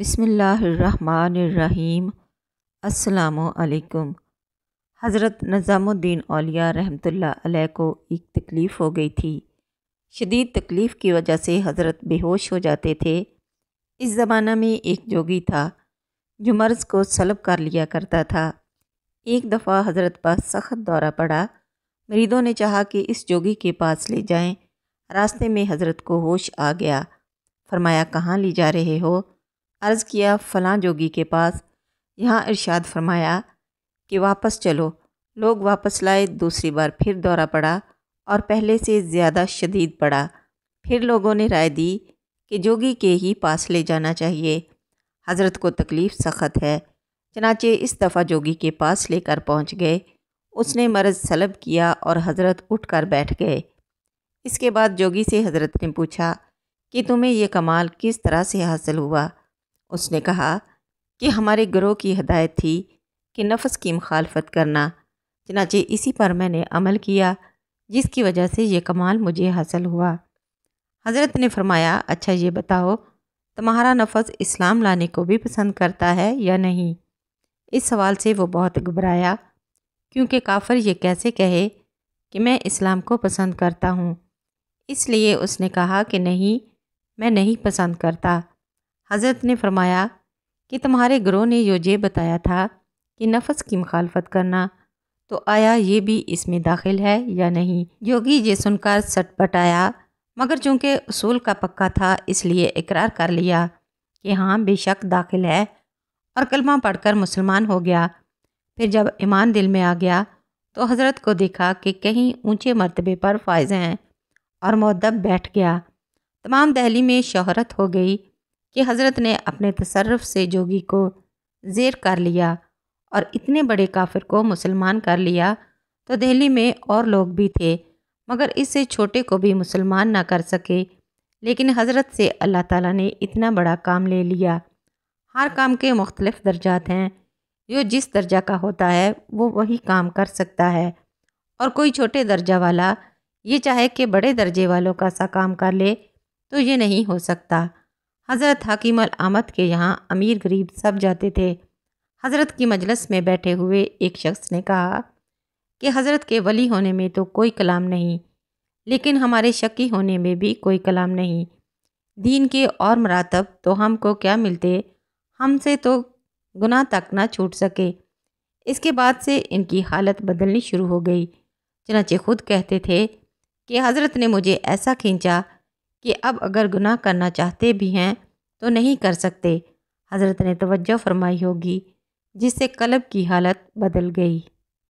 बसमीम् अलकुम हज़रत नज़ामुद्दीन अलिया रहमतुल्लाह अलैह को एक तकलीफ़ हो गई थी शदीद तकलीफ़ की वजह से हज़रत बेहोश हो जाते थे इस ज़माना में एक जोगी था जो मर्ज़ को सलब कर लिया करता था एक दफ़ा हज़रत पास सख्त दौरा पड़ा मरीदों ने चाहा कि इस जोगी के पास ले जाएं रास्ते में हज़रत को होश आ गया फरमाया कहाँ ले जा रहे हो अर्ज़ किया फ़लाँ जोगी के पास यहाँ इरशाद फरमाया कि वापस चलो लोग वापस लाए दूसरी बार फिर दौरा पड़ा और पहले से ज़्यादा शदीद पड़ा फिर लोगों ने राय दी कि जोगी के ही पास ले जाना चाहिए हज़रत को तकलीफ़ सख्त है चनाचे इस दफ़ा जोगी के पास लेकर पहुंच गए उसने मर्ज़ सलब किया और हज़रत उठ कर बैठ गए इसके बाद जोगी से हज़रत ने पूछा कि तुम्हें यह कमाल किस तरह से हासिल हुआ उसने कहा कि हमारे ग्रोह की हदायत थी कि नफस की मुखालफत करना चनाचे इसी पर मैंने अमल किया जिसकी वजह से यह कमाल मुझे हासिल हुआ हज़रत ने फरमाया अच्छा ये बताओ तुम्हारा नफस इस्लाम लाने को भी पसंद करता है या नहीं इस सवाल से वो बहुत घबराया क्योंकि काफर ये कैसे कहे कि मैं इस्लाम को पसंद करता हूँ इसलिए उसने कहा कि नहीं मैं नहीं पसंद करता हज़रत ने फरमाया कि तुम्हारे ग्रोह ने योजे बताया था कि नफस की मुखालफत करना तो आया ये भी इसमें दाखिल है या नहीं योगी ये सुनकर सटपट आया मगर चूँकि असूल का पक्का था इसलिए इकरार कर लिया कि हाँ बेशक दाखिल है और कलमा पढ़कर मुसलमान हो गया फिर जब ईमान दिल में आ गया तो हज़रत को देखा कि कहीं ऊंचे मरतबे पर फायज हैं और मदब बैठ गया तमाम दहली में शहरत हो गई कि हज़रत ने अपने तसरफ से जोगी को जेर कर लिया और इतने बड़े काफिर को मुसलमान कर लिया तो दिल्ली में और लोग भी थे मगर इससे छोटे को भी मुसलमान ना कर सके लेकिन हज़रत से अल्लाह ताला ने इतना बड़ा काम ले लिया हर काम के मुख्तलिफ़ दर्जात हैं जो जिस दर्जा का होता है वो वही काम कर सकता है और कोई छोटे दर्जा वाला ये चाहे कि बड़े दर्जे वालों का सा काम कर ले तो ये नहीं हो सकता हज़रत हकीम आमद के यहाँ अमीर गरीब सब जाते थे हज़रत की मजलस में बैठे हुए एक शख्स ने कहा कि हज़रत के वली होने में तो कोई कलाम नहीं लेकिन हमारे शकी होने में भी कोई कलाम नहीं दीन के और मरातब तो हमको क्या मिलते हमसे तो गुना तक ना छूट सके इसके बाद से इनकी हालत बदलनी शुरू हो गई चनाचे खुद कहते थे कि हज़रत ने मुझे ऐसा खींचा कि अब अगर गुनाह करना चाहते भी हैं तो नहीं कर सकते हज़रत ने तवज्जो फरमाई होगी जिससे कलब की हालत बदल गई